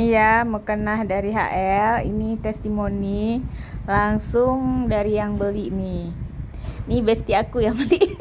iya, ya, mukena dari HL. Ini testimoni langsung dari yang beli nih. ini besti aku yang beli.